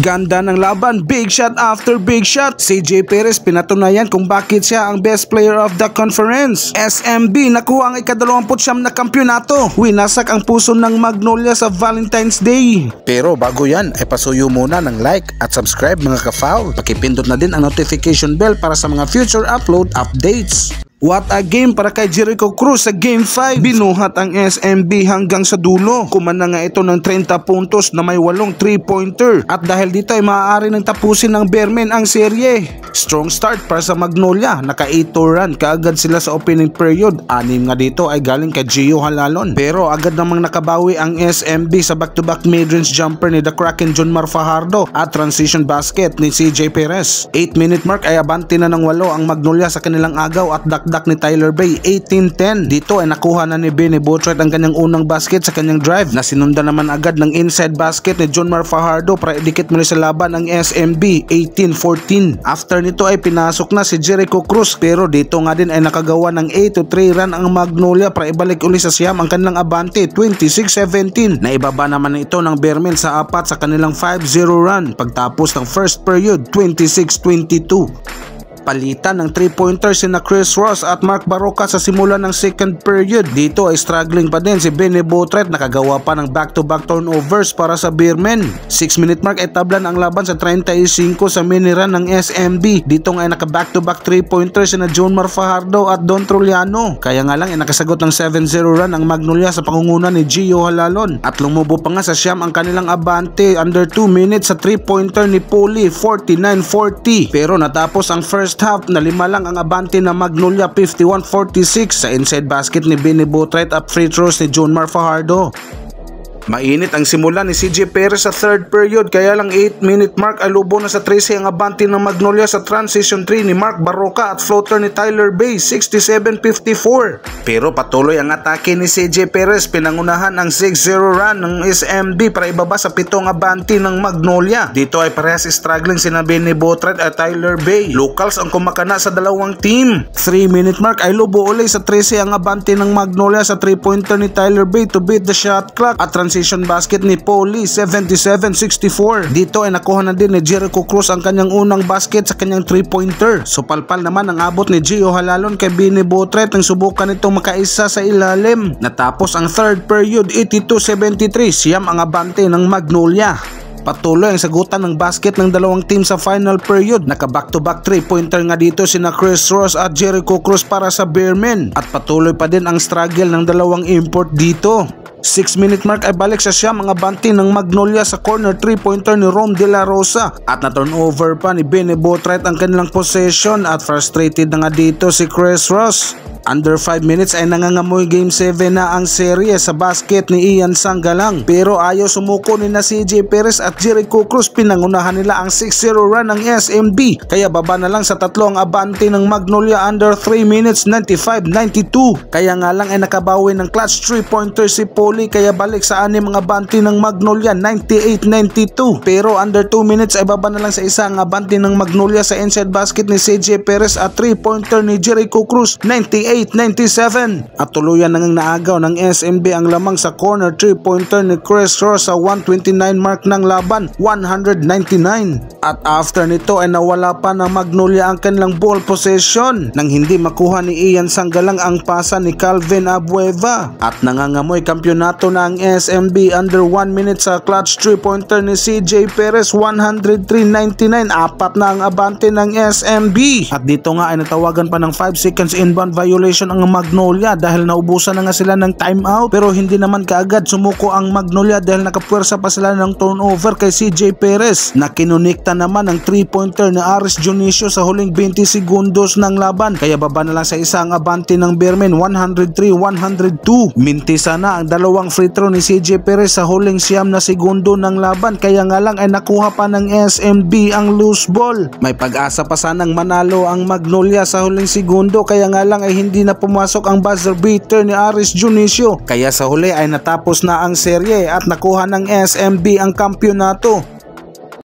Ganda ng laban, big shot after big shot. CJ Perez pinatunayan kung bakit siya ang best player of the conference. SMB nakuha ang ikadalawamputsyam na kampyonato. Winasak ang puso ng Magnolia sa Valentine's Day. Pero bago yan, ay pasuyo muna ng like at subscribe mga ka-foul. Pakipindot na din ang notification bell para sa mga future upload updates. What a game para kay Jericho Cruz sa Game 5. Binuhat ang SMB hanggang sa dulo. Kumana nga ito ng 30 puntos na may walong 3-pointer. At dahil dito ay maaari nang tapusin ng Bearmen ang serye. Strong start para sa Magnolia. Naka 8 run kaagad sila sa opening period. Anim nga dito ay galing kay Gio Halalon. Pero agad namang nakabawi ang SMB sa back-to-back -back mid-range jumper ni The Kraken John Mar Fajardo at transition basket ni CJ Perez. 8 minute mark ay abante na ng walo ang Magnolia sa kanilang agaw at dak pagtakdak ni Tyler Bay 18-10. Dito ay nakuha na ni Benny Butret ang kanyang unang basket sa kanyang drive na sinundan naman agad ng inside basket ni John Mar Fajardo para idikit muli sa laban ang SMB 18-14. After nito ay pinasok na si Jericho Cruz pero dito nga din ay nakagawa ng 8-3 run ang Magnolia para ibalik uli sa Siam ang kanilang abante 26-17 na ibaba naman ito ng Bermen sa apat sa kanilang 5-0 run pagtapos ng first period 26-22 palitan ng 3-pointers sina Chris Ross at Mark Baroka sa simula ng second period. Dito ay struggling pa din si Benny Botret nakagawa pa ng back-to-back -back turnovers para sa Beermen. 6-minute mark ay tablan ang laban sa 35 sa run ng SMB. Dito nga ay naka-back-to-back 3-pointers sina John Marfajardo at Don Truliano. Kaya nga lang ay nakasagot ng 7-0 run ang Magnolia sa pangunguna ni Gio Halalon. At lumubo pa nga sa siyam ang kanilang abante under 2 minutes sa 3-pointer ni Poli 49-40. Pero natapos ang first first half na lima lang ang abante na Magnolia 51-46 sa inside basket ni Benny Boatwright at free throws ni John Mar Fajardo. Mainit ang simula ni CJ Perez sa third period kaya lang 8-minute mark alubo na sa 13 ang abante ng Magnolia sa transition 3 ni Mark Barroca at floater ni Tyler Bay 67-54. Pero patuloy ang atake ni CJ Perez pinangunahan ang 6-0 run ng SMB para ibaba sa pitong abante ng Magnolia. Dito ay parehas struggling sinabi ni Botred at Tyler Bay. Locals ang kumakana sa dalawang team. 3-minute mark ay lubo ulit sa 13 ang abante ng Magnolia sa 3-pointer ni Tyler Bay to beat the shot clock at transition precision basket ni Poli 77-64. Dito ay nakuha na din ni Jericho Cruz ang kanyang unang basket sa kanyang 3-pointer. So palpal naman ang abot ni Gio Halalon kay Bini Botret nang subukan nitong makaisa sa ilalim. Natapos ang third period 82-73 siyam ang abante ng Magnolia. Patuloy ang sagutan ng basket ng dalawang team sa final period. Naka back-to-back 3-pointer nga dito sina Chris Ross at Jericho Cruz para sa Bearmen. At patuloy pa din ang struggle ng dalawang import dito. 6 minute mark ay balik sa siyam ang abante ng Magnolia sa corner 3 pointer ni Rome De La Rosa at na turnover pa ni Benny Botright ang kanilang possession at frustrated na nga dito si Chris Ross. Under 5 minutes ay nangangamoy Game 7 na ang serye sa basket ni Ian Sanggalang pero ayaw sumuko ni na CJ Perez at Jericho Cruz pinangunahan nila ang 6-0 run ng SMB kaya baba na lang sa tatlo ang abante ng Magnolia under 3 minutes 95-92 kaya nga lang ay nakabawi ng clutch 3-pointer si Paul uli kaya balik sa anim mga banti ng Magnolia 98-92 pero under 2 minutes ay baba na lang sa isang banti ng Magnolia sa inside basket ni CJ Perez at 3 pointer ni Jericho Cruz 98-97 at tuluyan nang naagaw ng SMB ang lamang sa corner 3 pointer ni Chris Ross sa 129 mark ng laban 199 at after nito ay nawala pa na Magnolia ang kanilang ball possession nang hindi makuha ni Ian Sanggalang ang pasa ni Calvin Abueva at nangangamoy kampiyon Nato na ang SMB under 1 minute sa clutch 3-pointer ni CJ Perez 103.99 apat na ang abante ng SMB at dito nga ay natawagan pa ng 5 seconds inbound violation ang Magnolia dahil naubusan na nga sila ng timeout pero hindi naman kaagad sumuko ang Magnolia dahil nakapwersa pa sila ng turnover kay CJ Perez na kinunikta naman ang 3-pointer ni Aris Junicio sa huling 20 segundos ng laban kaya baba na lang sa isang abante ng Berman 103-102 minti sana ang dalawa dalawang free throw ni CJ Perez sa huling siyam na segundo ng laban kaya nga lang ay nakuha pa ng SMB ang loose ball. May pag-asa pa sanang manalo ang Magnolia sa huling segundo kaya nga lang ay hindi na pumasok ang buzzer beater ni Aris Junicio. Kaya sa huli ay natapos na ang serye at nakuha ng SMB ang kampyonato.